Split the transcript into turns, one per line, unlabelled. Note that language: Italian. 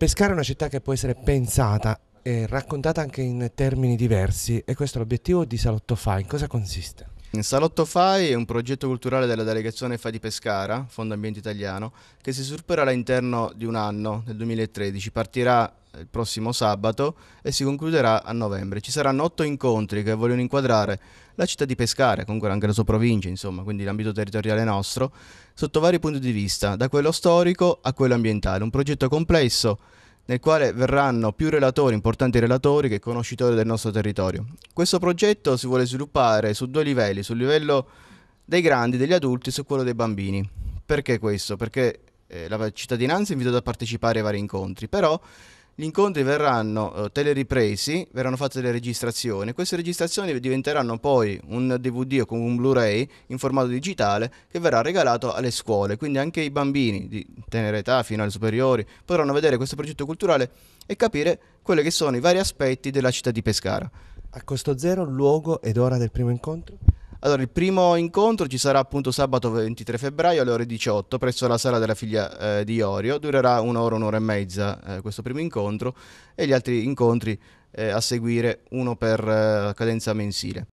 Pescara è una città che può essere pensata e raccontata anche in termini diversi e questo è l'obiettivo di Salotto Fa. In cosa consiste?
In Salotto Fai è un progetto culturale della delegazione Fai di Pescara, Fondo Ambiente Italiano, che si svilupperà all'interno di un anno, nel 2013. Partirà eh, il prossimo sabato e si concluderà a novembre. Ci saranno otto incontri che vogliono inquadrare la città di Pescara, comunque anche la sua provincia, insomma, quindi l'ambito territoriale nostro, sotto vari punti di vista, da quello storico a quello ambientale. Un progetto complesso nel quale verranno più relatori, importanti relatori che conoscitori del nostro territorio. Questo progetto si vuole sviluppare su due livelli, sul livello dei grandi, degli adulti e su quello dei bambini. Perché questo? Perché eh, la cittadinanza è invitata a partecipare ai vari incontri, però gli incontri verranno eh, teleripresi, verranno fatte delle registrazioni. Queste registrazioni diventeranno poi un DVD o con un Blu-ray in formato digitale che verrà regalato alle scuole. Quindi anche i bambini di tenera età fino alle superiori potranno vedere questo progetto culturale e capire quelli che sono i vari aspetti della città di Pescara. A costo
zero, luogo ed ora del primo incontro?
Allora, il primo incontro ci sarà appunto sabato 23 febbraio alle ore 18 presso la sala della figlia eh, di Iorio. Durerà un'ora, un'ora e mezza eh, questo primo incontro e gli altri incontri eh, a seguire, uno per eh, cadenza mensile.